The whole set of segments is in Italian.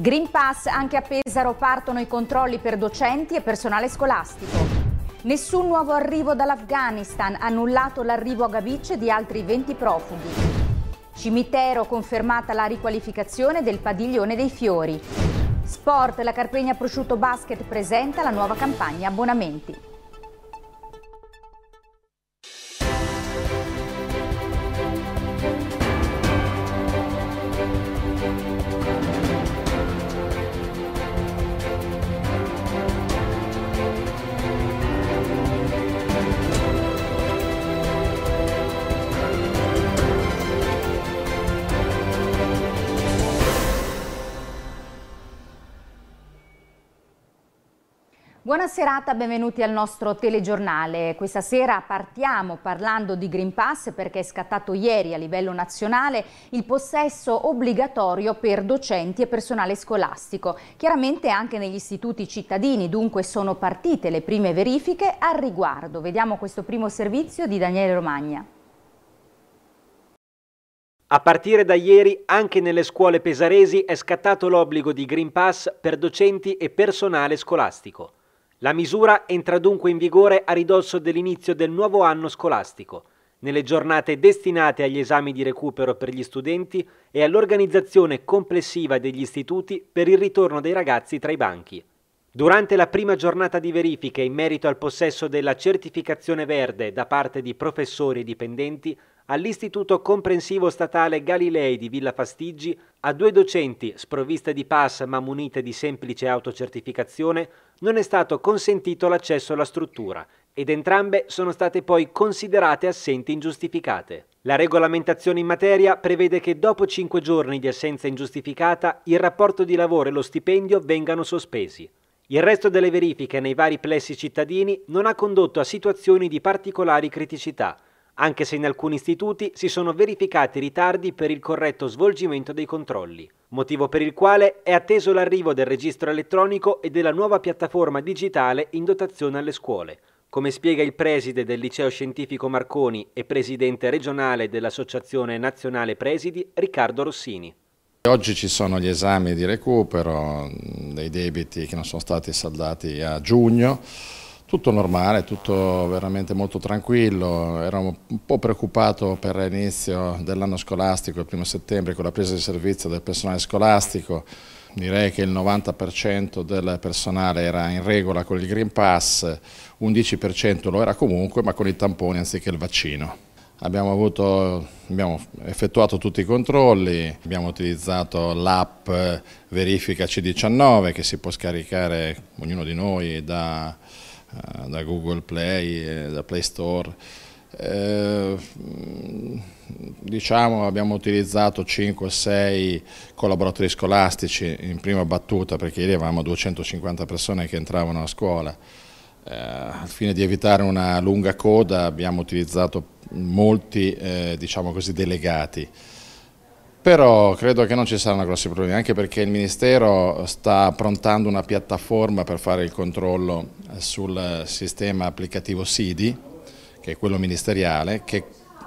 Green Pass anche a Pesaro partono i controlli per docenti e personale scolastico. Nessun nuovo arrivo dall'Afghanistan, annullato l'arrivo a Gabice di altri 20 profughi. Cimitero confermata la riqualificazione del padiglione dei fiori. Sport, la Carpegna Prosciutto Basket presenta la nuova campagna abbonamenti. Buona serata, benvenuti al nostro telegiornale. Questa sera partiamo parlando di Green Pass perché è scattato ieri a livello nazionale il possesso obbligatorio per docenti e personale scolastico. Chiaramente anche negli istituti cittadini, dunque sono partite le prime verifiche al riguardo. Vediamo questo primo servizio di Daniele Romagna. A partire da ieri anche nelle scuole pesaresi è scattato l'obbligo di Green Pass per docenti e personale scolastico. La misura entra dunque in vigore a ridosso dell'inizio del nuovo anno scolastico, nelle giornate destinate agli esami di recupero per gli studenti e all'organizzazione complessiva degli istituti per il ritorno dei ragazzi tra i banchi. Durante la prima giornata di verifiche in merito al possesso della certificazione verde da parte di professori e dipendenti, all'Istituto Comprensivo Statale Galilei di Villa Fastiggi, a due docenti, sprovviste di pass ma munite di semplice autocertificazione, non è stato consentito l'accesso alla struttura ed entrambe sono state poi considerate assenti ingiustificate. La regolamentazione in materia prevede che dopo 5 giorni di assenza ingiustificata il rapporto di lavoro e lo stipendio vengano sospesi. Il resto delle verifiche nei vari plessi cittadini non ha condotto a situazioni di particolari criticità, anche se in alcuni istituti si sono verificati ritardi per il corretto svolgimento dei controlli, motivo per il quale è atteso l'arrivo del registro elettronico e della nuova piattaforma digitale in dotazione alle scuole. Come spiega il preside del liceo scientifico Marconi e presidente regionale dell'Associazione Nazionale Presidi, Riccardo Rossini. Oggi ci sono gli esami di recupero mm, dei debiti che non sono stati saldati a giugno, tutto normale, tutto veramente molto tranquillo, eravamo un po' preoccupato per l'inizio dell'anno scolastico, il primo settembre, con la presa di servizio del personale scolastico. Direi che il 90% del personale era in regola con il Green Pass, 11% lo era comunque, ma con i tamponi anziché il vaccino. Abbiamo, avuto, abbiamo, effettuato tutti i controlli, abbiamo utilizzato l'app eh, Verifica C19 che si può scaricare ognuno di noi da eh, da Google Play, eh, da Play Store. Eh, diciamo abbiamo utilizzato 5-6 collaboratori scolastici in prima battuta perché ieri avevamo 250 persone che entravano a scuola. Eh, al fine di evitare una lunga coda abbiamo utilizzato molti eh, diciamo così, delegati però credo che non ci saranno grossi problemi, anche perché il Ministero sta prontando una piattaforma per fare il controllo sul sistema applicativo SIDI, che è quello ministeriale, che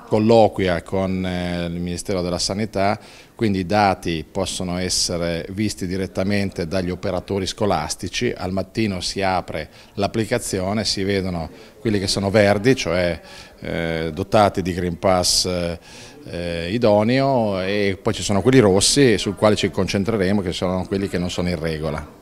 colloquia con eh, il Ministero della Sanità quindi i dati possono essere visti direttamente dagli operatori scolastici, al mattino si apre l'applicazione, si vedono quelli che sono verdi, cioè eh, dotati di Green Pass eh, eh idoneo e poi ci sono quelli rossi sul quali ci concentreremo che sono quelli che non sono in regola.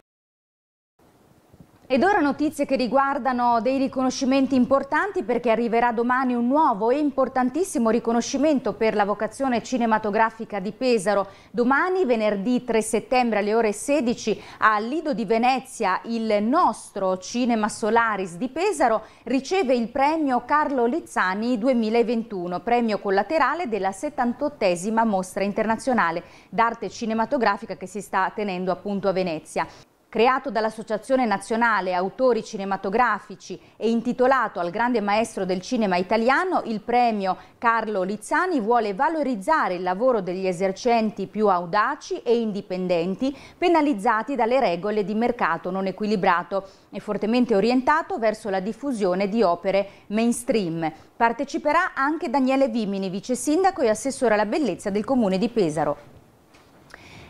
Ed ora notizie che riguardano dei riconoscimenti importanti perché arriverà domani un nuovo e importantissimo riconoscimento per la vocazione cinematografica di Pesaro. Domani, venerdì 3 settembre alle ore 16, a Lido di Venezia, il nostro Cinema Solaris di Pesaro riceve il premio Carlo Lizzani 2021, premio collaterale della 78esima mostra internazionale d'arte cinematografica che si sta tenendo appunto a Venezia creato dall'Associazione Nazionale Autori Cinematografici e intitolato al grande maestro del cinema italiano, il premio Carlo Lizzani vuole valorizzare il lavoro degli esercenti più audaci e indipendenti, penalizzati dalle regole di mercato non equilibrato e fortemente orientato verso la diffusione di opere mainstream. Parteciperà anche Daniele Vimini, vice sindaco e assessore alla bellezza del comune di Pesaro.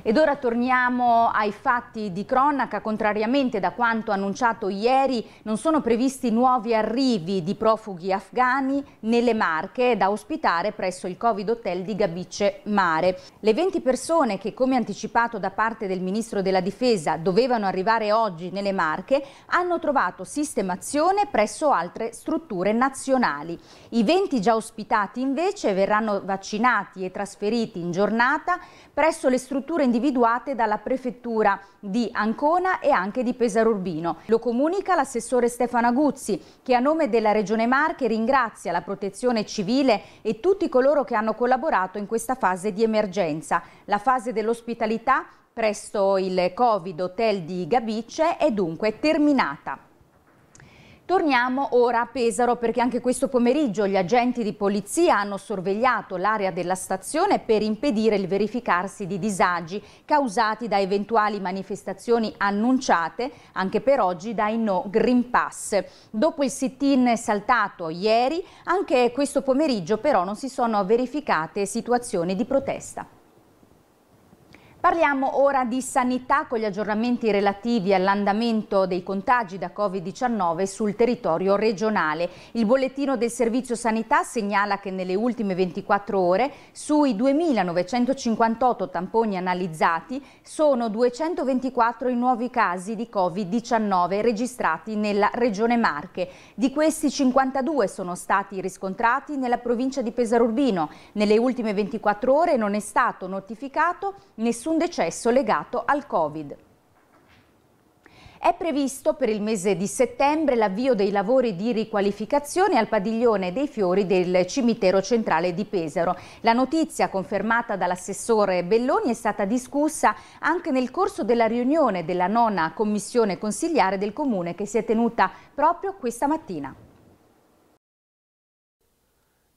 Ed ora torniamo ai fatti di cronaca. Contrariamente da quanto annunciato ieri, non sono previsti nuovi arrivi di profughi afghani nelle Marche da ospitare presso il Covid Hotel di Gabice Mare. Le 20 persone che, come anticipato da parte del Ministro della Difesa, dovevano arrivare oggi nelle Marche, hanno trovato sistemazione presso altre strutture nazionali. I 20 già ospitati invece verranno vaccinati e trasferiti in giornata presso le strutture individuate dalla prefettura di Ancona e anche di Pesaro Urbino. Lo comunica l'assessore Stefano Aguzzi che a nome della Regione Marche ringrazia la protezione civile e tutti coloro che hanno collaborato in questa fase di emergenza. La fase dell'ospitalità presso il Covid Hotel di Gabice è dunque terminata. Torniamo ora a Pesaro perché anche questo pomeriggio gli agenti di polizia hanno sorvegliato l'area della stazione per impedire il verificarsi di disagi causati da eventuali manifestazioni annunciate anche per oggi dai no Green Pass. Dopo il sit-in saltato ieri, anche questo pomeriggio però non si sono verificate situazioni di protesta. Parliamo ora di sanità con gli aggiornamenti relativi all'andamento dei contagi da Covid-19 sul territorio regionale. Il bollettino del Servizio Sanità segnala che nelle ultime 24 ore sui 2.958 tamponi analizzati sono 224 i nuovi casi di Covid-19 registrati nella Regione Marche. Di questi 52 sono stati riscontrati nella provincia di Pesaro Urbino. Nelle ultime 24 ore non è stato notificato nessun un decesso legato al Covid. È previsto per il mese di settembre l'avvio dei lavori di riqualificazione al padiglione dei fiori del cimitero centrale di Pesaro. La notizia confermata dall'assessore Belloni è stata discussa anche nel corso della riunione della nona commissione consigliare del comune che si è tenuta proprio questa mattina.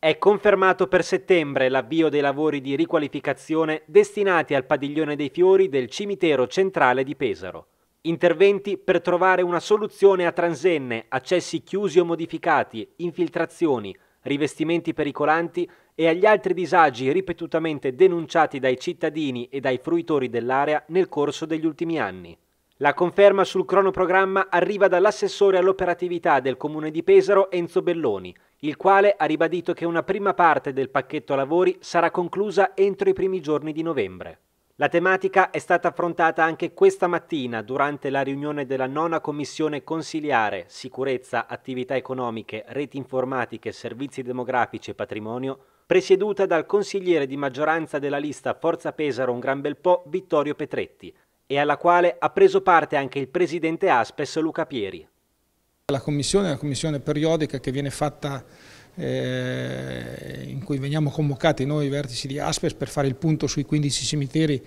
È confermato per settembre l'avvio dei lavori di riqualificazione destinati al padiglione dei fiori del cimitero centrale di Pesaro. Interventi per trovare una soluzione a transenne, accessi chiusi o modificati, infiltrazioni, rivestimenti pericolanti e agli altri disagi ripetutamente denunciati dai cittadini e dai fruitori dell'area nel corso degli ultimi anni. La conferma sul cronoprogramma arriva dall'assessore all'operatività del comune di Pesaro Enzo Belloni, il quale ha ribadito che una prima parte del pacchetto lavori sarà conclusa entro i primi giorni di novembre. La tematica è stata affrontata anche questa mattina durante la riunione della nona commissione consiliare Sicurezza, Attività Economiche, Reti Informatiche, Servizi Demografici e Patrimonio, presieduta dal consigliere di maggioranza della lista Forza Pesaro un gran bel po' Vittorio Petretti e alla quale ha preso parte anche il presidente Aspes Luca Pieri. La commissione è una commissione periodica che viene fatta eh, in cui veniamo convocati noi i vertici di Aspes per fare il punto sui 15 cimiteri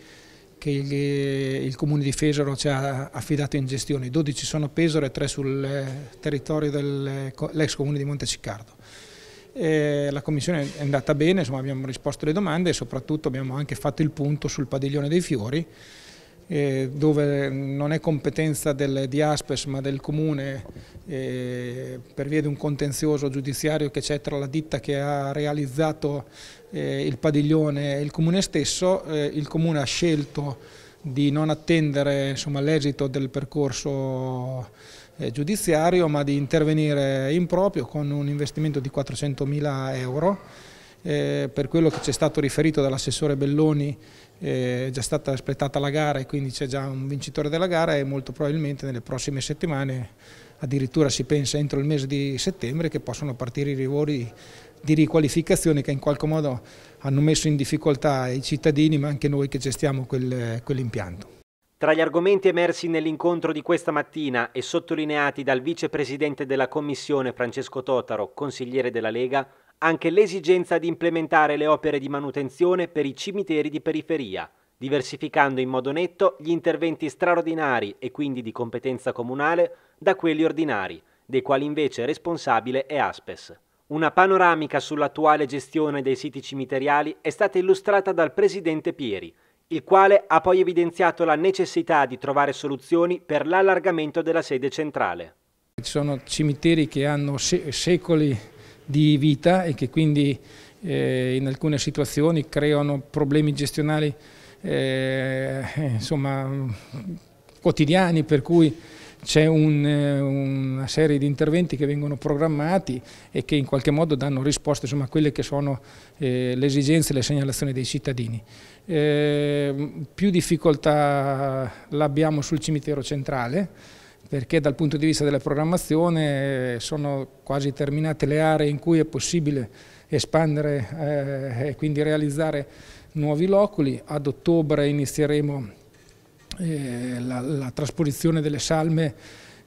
che il, il comune di Fesaro ci ha affidato in gestione. 12 sono a Pesaro e 3 sul eh, territorio dell'ex comune di Monteciccardo. Eh, la commissione è andata bene, insomma, abbiamo risposto alle domande e soprattutto abbiamo anche fatto il punto sul padiglione dei fiori eh, dove non è competenza del, di Aspes ma del Comune eh, per via di un contenzioso giudiziario che c'è tra la ditta che ha realizzato eh, il padiglione e il Comune stesso, eh, il Comune ha scelto di non attendere l'esito del percorso eh, giudiziario ma di intervenire in proprio con un investimento di 400 mila euro eh, per quello che ci è stato riferito dall'assessore Belloni è già stata espletata la gara e quindi c'è già un vincitore della gara e molto probabilmente nelle prossime settimane, addirittura si pensa entro il mese di settembre, che possono partire i lavori di riqualificazione che in qualche modo hanno messo in difficoltà i cittadini ma anche noi che gestiamo quel, quell'impianto. Tra gli argomenti emersi nell'incontro di questa mattina e sottolineati dal vicepresidente della Commissione Francesco Totaro, consigliere della Lega, anche l'esigenza di implementare le opere di manutenzione per i cimiteri di periferia, diversificando in modo netto gli interventi straordinari e quindi di competenza comunale da quelli ordinari, dei quali invece responsabile è Aspes. Una panoramica sull'attuale gestione dei siti cimiteriali è stata illustrata dal presidente Pieri, il quale ha poi evidenziato la necessità di trovare soluzioni per l'allargamento della sede centrale. Ci sono cimiteri che hanno secoli di vita e che quindi eh, in alcune situazioni creano problemi gestionali eh, eh insomma, quotidiani per cui c'è un, eh, una serie di interventi che vengono programmati e che in qualche modo danno risposte insomma, a quelle che sono eh, le esigenze e le segnalazioni dei cittadini. Eh, più difficoltà l'abbiamo sul cimitero centrale, perché dal punto di vista della programmazione eh, sono quasi terminate le aree in cui è possibile espandere eh, e quindi realizzare nuovi loculi. Ad ottobre inizieremo eh, la, la, trasposizione delle salme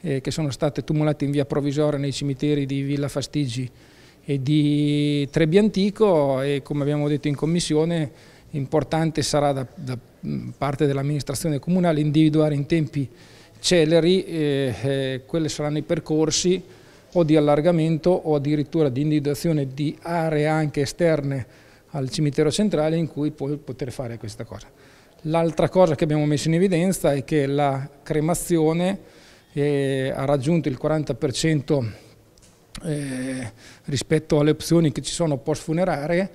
che sono state tumulate in via provvisoria nei cimiteri di Villa Fastigi e di Trebbi e come abbiamo detto in commissione importante sarà da, da parte dell'amministrazione comunale individuare in tempi celeri, eh, eh, quelli saranno i percorsi o di allargamento o addirittura di individuazione di aree anche esterne al cimitero centrale in cui puoi poter fare questa cosa. L'altra cosa che abbiamo messo in evidenza è che la cremazione eh, ha raggiunto il 40% eh, rispetto alle opzioni che ci sono post funerarie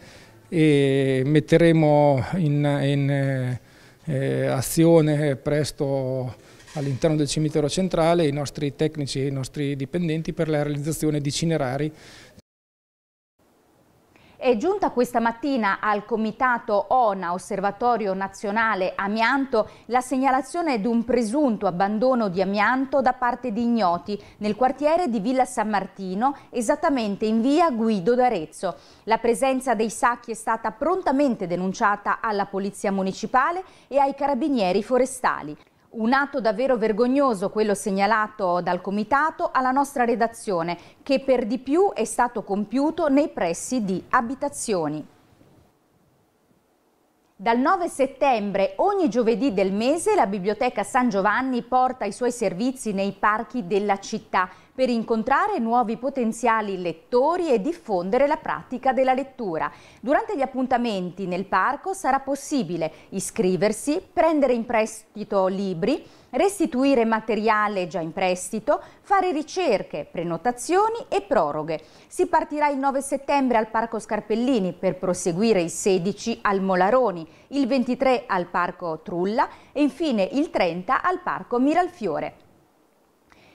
e metteremo in, in eh, eh azione presto all'interno del cimitero centrale i nostri tecnici e i nostri dipendenti per la realizzazione di cinerari è giunta questa mattina al Comitato ONA, Osservatorio Nazionale Amianto, la segnalazione di un presunto abbandono di amianto da parte di ignoti nel quartiere di Villa San Martino, esattamente in via Guido d'Arezzo. La presenza dei sacchi è stata prontamente denunciata alla Polizia Municipale e ai Carabinieri Forestali. Un atto davvero vergognoso quello segnalato dal Comitato alla nostra redazione, che per di più è stato compiuto nei pressi di abitazioni. Dal 9 settembre ogni giovedì del mese la Biblioteca San Giovanni porta i suoi servizi nei parchi della città per incontrare nuovi potenziali lettori e diffondere la pratica della lettura. Durante gli appuntamenti nel parco sarà possibile iscriversi, prendere in prestito libri, restituire materiale già in prestito, fare ricerche, prenotazioni e proroghe. Si partirà il 9 settembre al Parco Scarpellini per proseguire il 16 al Molaroni, il 23 al Parco Trulla e infine il 30 al Parco Miralfiore.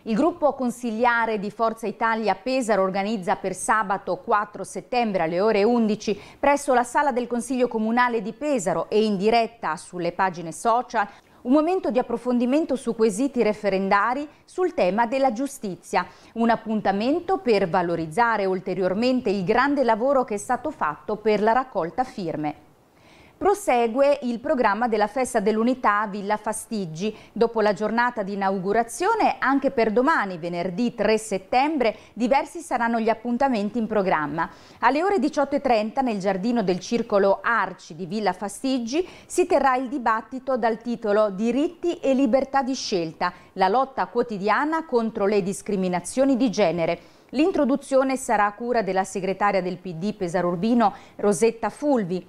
Il gruppo consigliare di Forza Italia Pesaro organizza per sabato 4 settembre alle ore 11 presso la sala del Consiglio Comunale di Pesaro e in diretta sulle pagine social un momento di approfondimento su quesiti referendari sul tema della giustizia, un appuntamento per valorizzare ulteriormente il grande lavoro che è stato fatto per la raccolta firme prosegue il programma della Festa dell'Unità a Villa Fastiggi. Dopo la giornata di inaugurazione, anche per domani, venerdì 3 settembre, diversi saranno gli appuntamenti in programma. Alle ore 18.30 nel giardino del circolo Arci di Villa Fastiggi si terrà il dibattito dal titolo Diritti e libertà di scelta, la lotta quotidiana contro le discriminazioni di genere. L'introduzione sarà a cura della segretaria del PD Pesarurbino Rosetta Fulvi,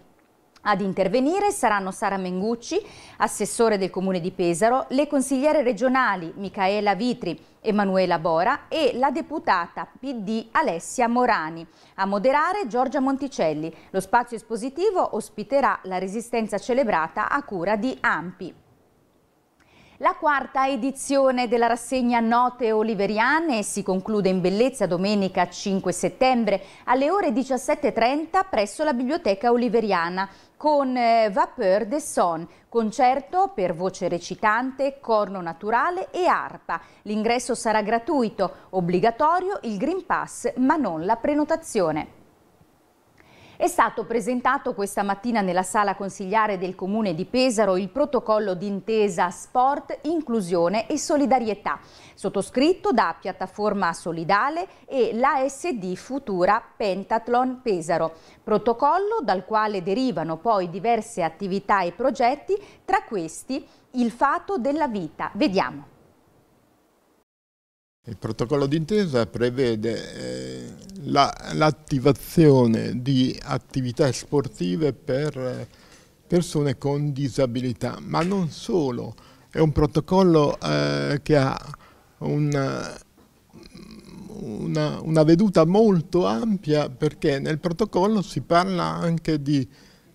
ad intervenire saranno Sara Mengucci, assessore del Comune di Pesaro, le consigliere regionali Micaela Vitri, Emanuela Bora e la deputata PD Alessia Morani. A moderare Giorgia Monticelli. Lo spazio espositivo ospiterà la resistenza celebrata a cura di Ampi. La quarta edizione della rassegna Note Oliveriane si conclude in bellezza domenica 5 settembre alle ore 17.30 presso la Biblioteca Oliveriana con eh, Vapeur de Son, concerto per voce recitante, corno naturale e arpa. L'ingresso sarà gratuito, obbligatorio il Green Pass ma non la prenotazione. È stato presentato questa mattina nella sala consigliare del Comune di Pesaro il protocollo d'intesa Sport, Inclusione e Solidarietà, sottoscritto da Piattaforma Solidale e l'ASD Futura Pentathlon Pesaro, protocollo dal quale derivano poi diverse attività e progetti, tra questi il Fato della Vita. Vediamo. Il protocollo d'intesa prevede eh, l'attivazione la, di attività sportive per persone con disabilità, ma non solo, è un protocollo eh, che ha una, una, una, veduta molto ampia perché nel protocollo si parla anche di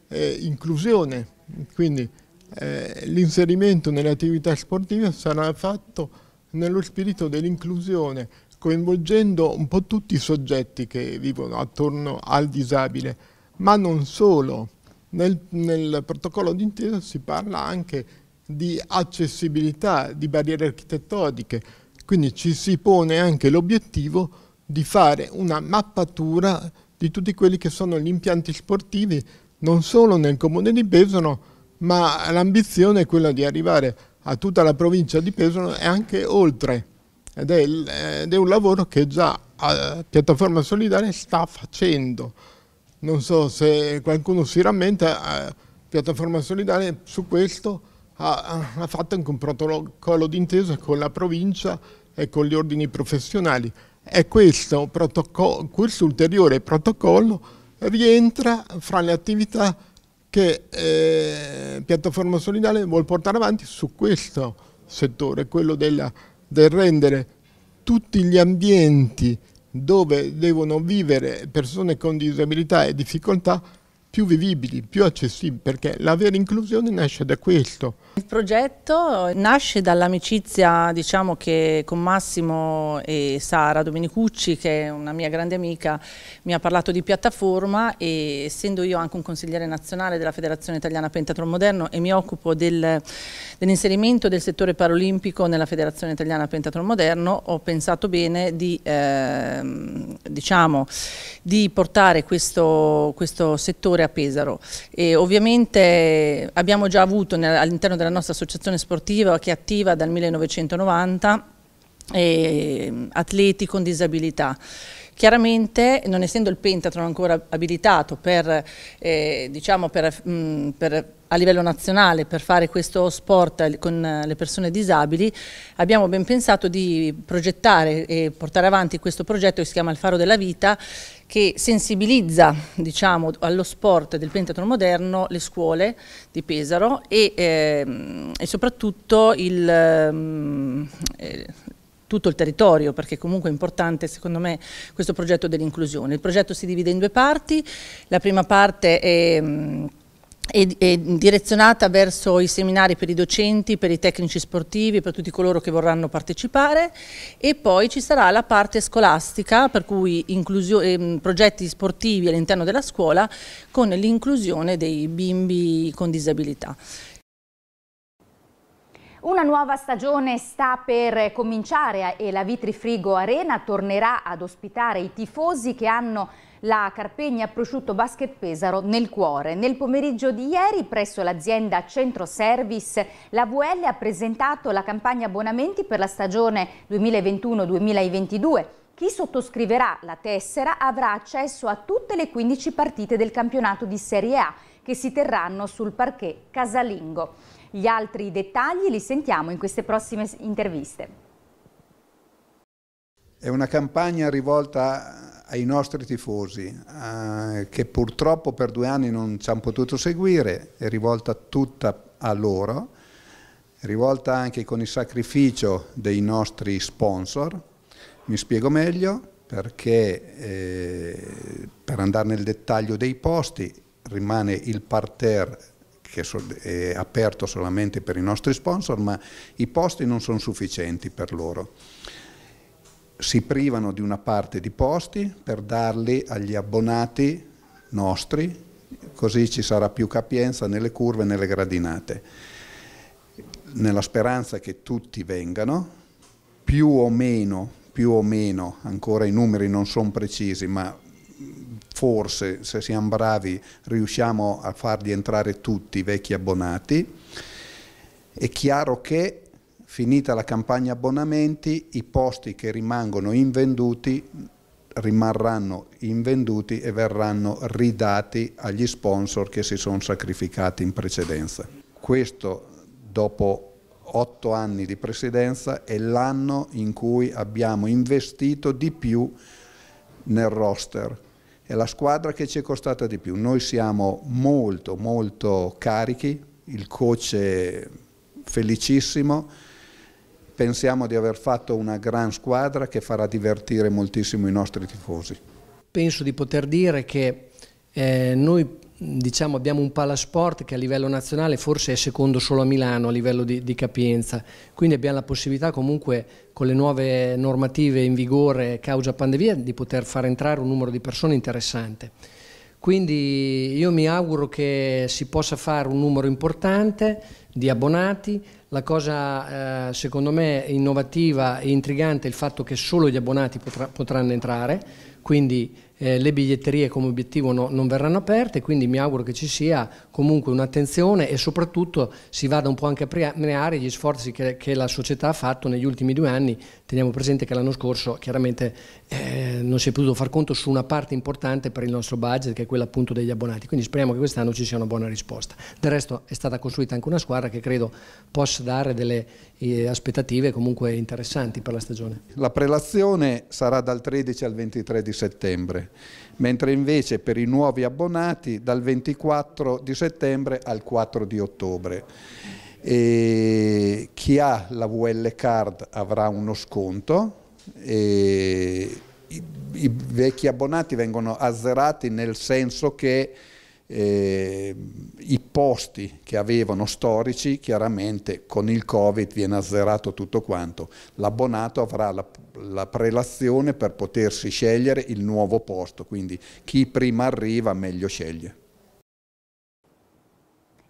eh, inclusione, quindi eh, l'inserimento nelle attività sportive sarà fatto nello spirito dell'inclusione, coinvolgendo un po' tutti i soggetti che vivono attorno al disabile, ma non solo. Nel, nel protocollo d'intesa si parla anche di accessibilità, di barriere architettoniche, quindi ci si pone anche l'obiettivo di fare una mappatura di tutti quelli che sono gli impianti sportivi, non solo nel comune di Besano, ma l'ambizione è quella di arrivare a tutta la provincia di Pesaro e anche oltre. Ed è, ed è un lavoro che già eh, Piattaforma Solidale sta facendo. Non so se qualcuno si rammenta, eh, Piattaforma Solidale su questo ha, ha fatto anche un protocollo d'intesa con la provincia e con gli ordini professionali. E questo, questo ulteriore protocollo rientra fra le attività che eh, Piattaforma Solidale vuole portare avanti su questo settore, quello della, del rendere tutti gli ambienti dove devono vivere persone con disabilità e difficoltà più vivibili, più accessibili, perché la vera inclusione nasce da questo. Il progetto nasce dall'amicizia diciamo, che con Massimo e Sara Domenicucci, che è una mia grande amica, mi ha parlato di piattaforma e essendo io anche un consigliere nazionale della Federazione Italiana Pentatron Moderno e mi occupo del, dell'inserimento del settore paralimpico nella Federazione Italiana Pentatron Moderno, ho pensato bene di, eh, diciamo, di portare questo, questo settore a Pesaro e ovviamente abbiamo già avuto all'interno della nostra associazione sportiva che è attiva dal 1990 ehm, atleti con disabilità. Chiaramente, non essendo il pentathlon ancora abilitato per, eh, diciamo per, mh, mm, per a livello nazionale per fare questo sport con eh, le persone disabili, abbiamo ben pensato di progettare e portare avanti questo progetto che si chiama Il Faro della Vita, che sensibilizza diciamo, allo sport del pentathlon moderno le scuole di Pesaro e, eh, e soprattutto il, ehm, eh, tutto il territorio, perché comunque è importante secondo me questo progetto dell'inclusione. Il progetto si divide in due parti, la prima parte è è, direzionata verso i seminari per i docenti, per i tecnici sportivi, per tutti coloro che vorranno partecipare e poi ci sarà la parte scolastica per cui ehm, progetti sportivi all'interno della scuola con l'inclusione dei bimbi con disabilità. Una nuova stagione sta per cominciare e la Vitrifrigo Arena tornerà ad ospitare i tifosi che hanno la Carpegna Prosciutto Basket Pesaro nel cuore. Nel pomeriggio di ieri presso l'azienda Centro Service la VL ha presentato la campagna abbonamenti per la stagione 2021-2022. Chi sottoscriverà la tessera avrà accesso a tutte le 15 partite del campionato di Serie A che si terranno sul parquet casalingo. Gli altri dettagli li sentiamo in queste prossime interviste. È una campagna rivolta ai nostri tifosi eh, che purtroppo per due anni non ci hanno potuto seguire, è rivolta tutta a loro, è rivolta anche con il sacrificio dei nostri sponsor. Mi spiego meglio perché eh, per andare nel dettaglio dei posti rimane il parterre che è aperto solamente per i nostri sponsor, ma i posti non sono sufficienti per loro. Si privano di una parte di posti per darli agli abbonati nostri, così ci sarà più capienza nelle curve e nelle gradinate. Nella speranza che tutti vengano, più o meno, più o meno, ancora i numeri non sono precisi, ma forse se siamo bravi riusciamo a farli entrare tutti i vecchi abbonati. È chiaro che finita la campagna abbonamenti i posti che rimangono invenduti rimarranno invenduti e verranno ridati agli sponsor che si sono sacrificati in precedenza. Questo dopo otto anni di presidenza è l'anno in cui abbiamo investito di più nel roster è la squadra che ci è costata di più. Noi siamo molto, molto carichi, il coach è felicissimo, pensiamo di aver fatto una gran squadra che farà divertire moltissimo i nostri tifosi. Penso di poter dire che eh, noi diciamo, abbiamo un palasport che a livello nazionale forse è secondo solo a Milano a livello di, di, capienza, quindi abbiamo la possibilità comunque con le nuove normative in vigore causa pandemia di poter far entrare un numero di persone interessante. Quindi io mi auguro che si possa fare un numero importante di abbonati, la cosa eh, secondo me innovativa e intrigante è il fatto che solo gli abbonati potrà, potranno entrare, quindi eh, le biglietterie come obiettivo no, non verranno aperte, quindi mi auguro che ci sia comunque un'attenzione e soprattutto si vada un po' anche a premiare gli sforzi che, che, la società ha fatto negli ultimi due anni. Teniamo presente che l'anno scorso chiaramente eh, non si è potuto far conto su una parte importante per il nostro budget che è quella appunto degli abbonati, quindi speriamo che quest'anno ci sia una buona risposta. Del resto è stata costruita anche una squadra che credo possa dare delle eh, aspettative comunque interessanti per la stagione. La prelazione sarà dal 13 al 23 di settembre mentre invece per i nuovi abbonati dal 24 di settembre al 4 di ottobre. E chi ha la VL Card avrà uno sconto i, i vecchi abbonati vengono azzerati nel senso che eh, i posti che avevano storici, chiaramente con il Covid viene azzerato tutto quanto, l'abbonato avrà la, la, prelazione per potersi scegliere il nuovo posto, quindi chi prima arriva meglio sceglie.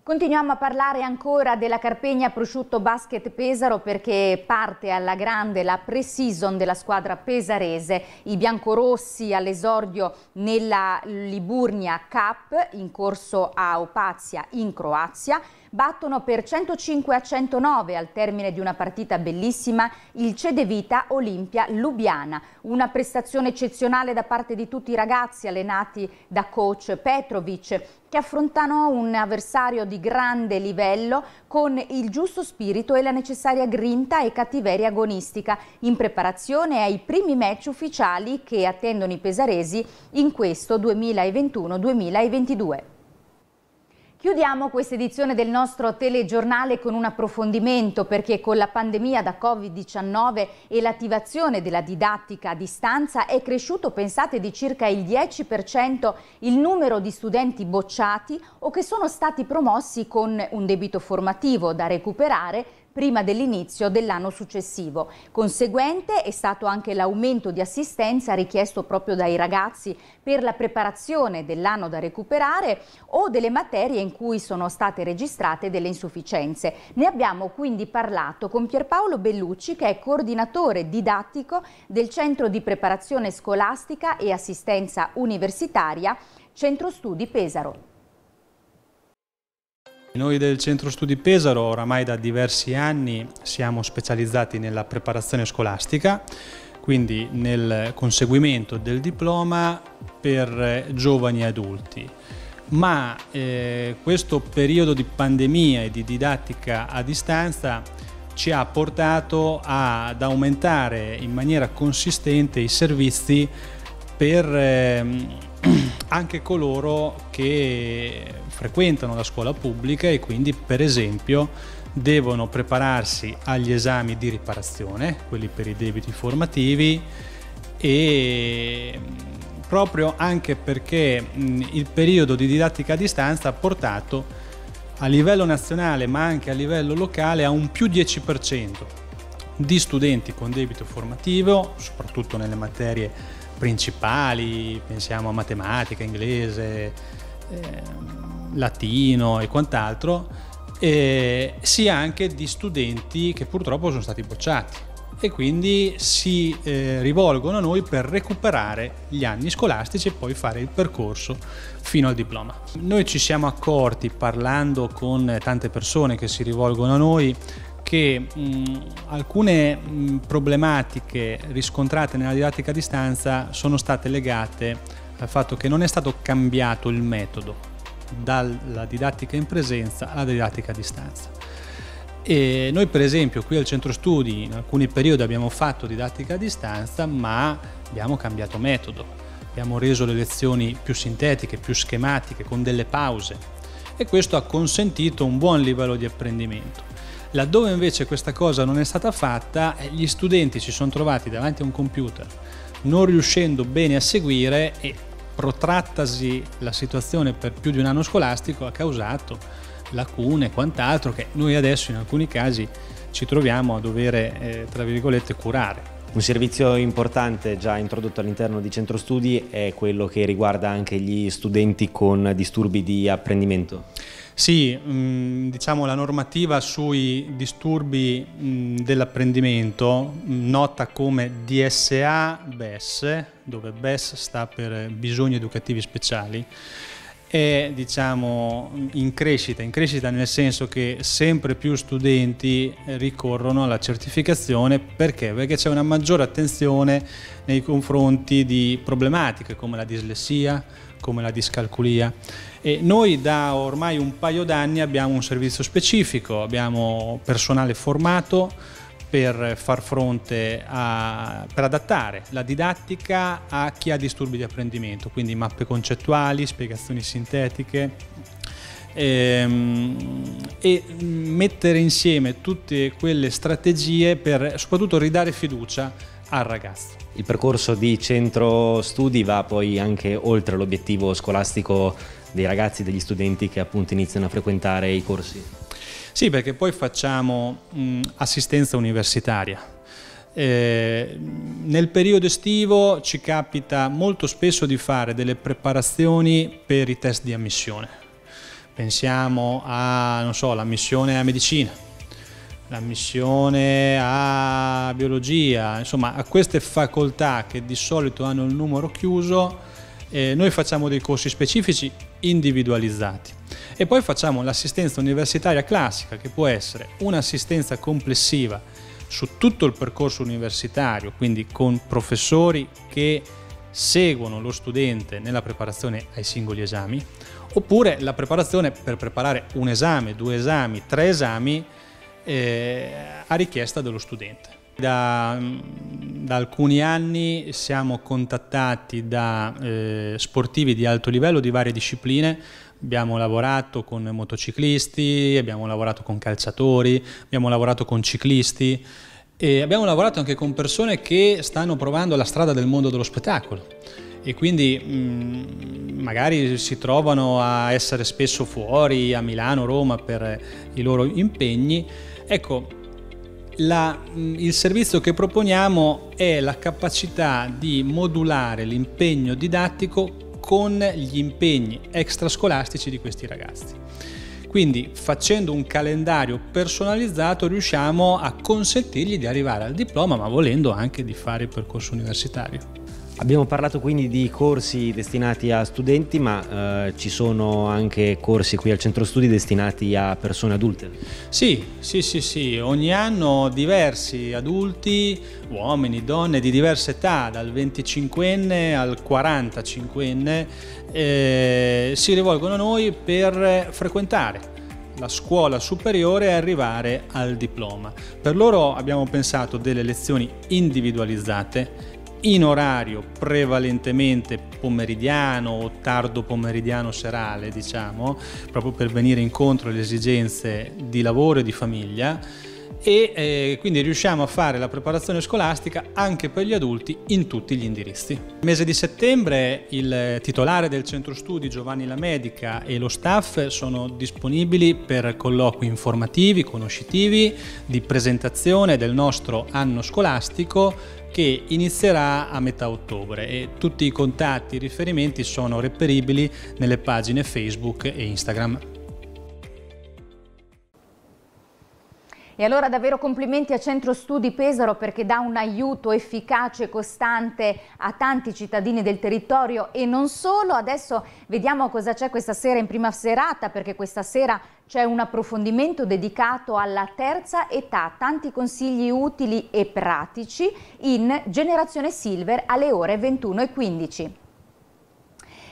Continuiamo a parlare ancora della Carpegna Prosciutto Basket Pesaro perché parte alla grande la pre-season della squadra pesarese. I biancorossi all'esordio nella Liburnia Cup in corso a Opazia in Croazia battono per 105 a 109 al termine di una partita bellissima il Cedevita Olimpia Lubiana. Una prestazione eccezionale da parte di tutti i ragazzi allenati da coach Petrovic che affrontano un avversario di grande livello con il giusto spirito e la necessaria grinta e cattiveria agonistica in preparazione ai primi match ufficiali che attendono i pesaresi in questo 2021-2022. Chiudiamo questa edizione del nostro telegiornale con un approfondimento perché con la pandemia da Covid-19 e l'attivazione della didattica a distanza è cresciuto, pensate, di circa il 10% il numero di studenti bocciati o che sono stati promossi con un debito formativo da recuperare prima dell'inizio dell'anno successivo. Conseguente è stato anche l'aumento di assistenza richiesto proprio dai ragazzi per la preparazione dell'anno da recuperare o delle materie in cui sono state registrate delle insufficienze. Ne abbiamo quindi parlato con Pierpaolo Bellucci che è coordinatore didattico del Centro di Preparazione Scolastica e Assistenza Universitaria Centro Studi Pesaro. Noi del Centro Studi Pesaro oramai da diversi anni siamo specializzati nella preparazione scolastica, quindi nel conseguimento del diploma per eh, giovani adulti. Ma eh, questo periodo di pandemia e di didattica a distanza ci ha portato ad aumentare in maniera consistente i servizi per eh, anche coloro che frequentano la scuola pubblica e quindi per esempio devono prepararsi agli esami di riparazione, quelli per i debiti formativi e mm, proprio anche perché mm, il periodo di didattica a distanza ha portato a livello nazionale ma anche a livello locale a un più 10% di studenti con debito formativo, soprattutto nelle materie principali, pensiamo a matematica, inglese, ehm, latino e quant'altro, eh, sia anche di studenti che purtroppo sono stati bocciati e quindi si eh, rivolgono a noi per recuperare gli anni scolastici e poi fare il percorso fino al diploma. Noi ci siamo accorti parlando con tante persone che si rivolgono a noi che mh, alcune mh, problematiche riscontrate nella didattica a distanza sono state legate al fatto che non è stato cambiato il metodo, dalla didattica in presenza alla didattica a distanza. E noi per esempio qui al centro studi in alcuni periodi abbiamo fatto didattica a distanza ma abbiamo cambiato metodo, abbiamo reso le lezioni più sintetiche, più schematiche, con delle pause e questo ha consentito un buon livello di apprendimento. Laddove invece questa cosa non è stata fatta, eh, gli studenti si sono trovati davanti a un computer non riuscendo bene a seguire e protrattasi la situazione per più di un anno scolastico ha causato lacune e quant'altro che noi adesso in alcuni casi ci troviamo a dovere, eh, tra virgolette, curare. Un servizio importante già introdotto all'interno di Centro Studi è quello che riguarda anche gli studenti con disturbi di apprendimento. Sì, mm, diciamo la normativa sui disturbi mm, dell'apprendimento, mm, nota come DSA-BES, dove BES sta per bisogni educativi speciali, è diciamo, in crescita, in crescita nel senso che sempre più studenti ricorrono alla certificazione perché? Perché c'è una maggiore attenzione nei confronti di problematiche come la dislessia, come la discalculia e noi da ormai un paio d'anni abbiamo un servizio specifico, abbiamo personale formato per far fronte a, per adattare la didattica a chi ha disturbi di apprendimento, quindi mappe concettuali, spiegazioni sintetiche ehm, e mettere insieme tutte quelle strategie per soprattutto ridare fiducia al ragazzo. Il percorso di centro studi va poi anche oltre l'obiettivo scolastico dei ragazzi, degli studenti che appunto iniziano a frequentare i corsi? Sì, perché poi facciamo mh, assistenza universitaria. Eh, nel periodo estivo ci capita molto spesso di fare delle preparazioni per i test di ammissione. Pensiamo a, non so, missione a medicina, la missione a biologia, insomma a queste facoltà che di solito hanno il numero chiuso, eh, noi facciamo dei corsi specifici individualizzati. E poi facciamo l'assistenza universitaria classica, che può essere un'assistenza complessiva su tutto il percorso universitario, quindi con professori che seguono lo studente nella preparazione ai singoli esami, oppure la preparazione per preparare un esame, due esami, tre esami eh, a richiesta dello studente. Da, da, alcuni anni siamo contattati da eh, sportivi di alto livello di varie discipline, abbiamo lavorato con motociclisti, abbiamo lavorato con calciatori, abbiamo lavorato con ciclisti e abbiamo lavorato anche con persone che stanno provando la strada del mondo dello spettacolo e quindi mh, mm, magari si trovano a essere spesso fuori a Milano, Roma per i loro impegni. Ecco, la, mm, il servizio che proponiamo è la capacità di modulare l'impegno didattico con gli impegni extrascolastici di questi ragazzi. Quindi facendo un calendario personalizzato riusciamo a consentirgli di arrivare al diploma, ma volendo anche di fare il percorso universitario. Abbiamo parlato quindi di corsi destinati a studenti, ma eh, ci sono anche corsi qui al centro studi destinati a persone adulte? Sì, sì, sì, sì. Ogni anno diversi adulti, uomini, donne di diversa età, dal 25enne al 45enne, eh, si rivolgono a noi per frequentare la scuola superiore e arrivare al diploma. Per loro abbiamo pensato delle lezioni individualizzate in orario prevalentemente pomeridiano o tardo pomeridiano serale, diciamo, proprio per venire incontro alle esigenze di lavoro e di famiglia e eh, quindi riusciamo a fare la preparazione scolastica anche per gli adulti in tutti gli indirizzi. Nel mese di settembre il titolare del centro studi Giovanni La Medica e lo staff sono disponibili per colloqui informativi, conoscitivi, di presentazione del nostro anno scolastico che inizierà a metà ottobre e tutti i contatti e riferimenti sono reperibili nelle pagine Facebook e Instagram. E allora davvero complimenti a Centro Studi Pesaro perché dà un aiuto efficace e costante a tanti cittadini del territorio e non solo. Adesso vediamo cosa c'è questa sera in prima serata perché questa sera c'è un approfondimento dedicato alla terza età, tanti consigli utili e pratici in Generazione Silver alle ore 21.15.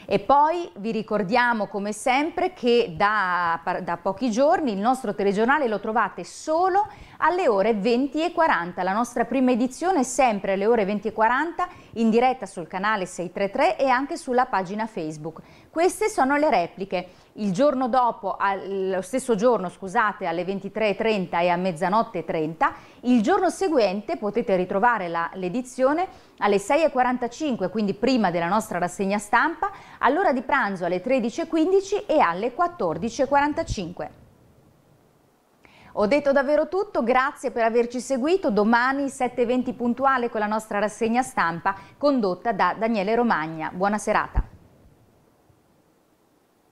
E poi vi ricordiamo come sempre che da, da pochi giorni il nostro telegiornale lo trovate solo alle ore 20.40. La nostra prima edizione è sempre alle ore 20.40 in diretta sul canale 633 e anche sulla pagina Facebook. Queste sono le repliche. Il giorno dopo, lo stesso giorno, scusate, alle 23.30 e a mezzanotte 30. Il giorno seguente potete ritrovare l'edizione alle 6.45, quindi prima della nostra rassegna stampa, all'ora di pranzo alle 13.15 e alle 14.45. Ho detto davvero tutto, grazie per averci seguito. Domani 7.20 puntuale con la nostra rassegna stampa condotta da Daniele Romagna. Buona serata.